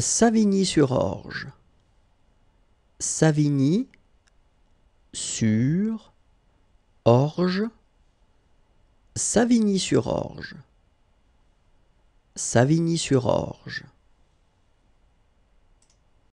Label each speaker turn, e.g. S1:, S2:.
S1: Savigny-sur-Orge. Savigny sur Orge. Savigny-sur-Orge. Savigny-sur-Orge.